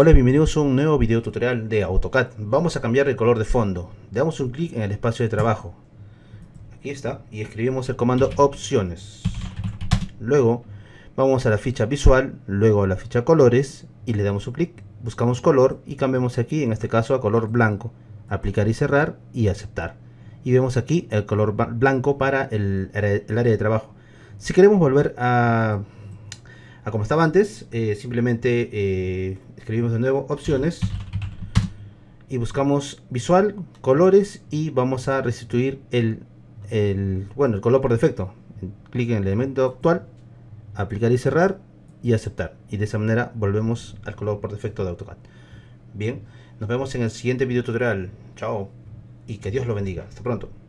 Hola, bienvenidos a un nuevo video tutorial de AutoCAD. Vamos a cambiar el color de fondo. Damos un clic en el espacio de trabajo. Aquí está. Y escribimos el comando opciones. Luego vamos a la ficha visual, luego a la ficha colores y le damos un clic. Buscamos color y cambiamos aquí, en este caso a color blanco. Aplicar y cerrar y aceptar. Y vemos aquí el color blanco para el área de trabajo. Si queremos volver a como estaba antes. Eh, simplemente eh, escribimos de nuevo opciones y buscamos visual, colores y vamos a restituir el, el, bueno, el color por defecto. Clic en el elemento actual, aplicar y cerrar y aceptar. Y de esa manera volvemos al color por defecto de AutoCAD. Bien, nos vemos en el siguiente video tutorial. Chao y que Dios lo bendiga. Hasta pronto.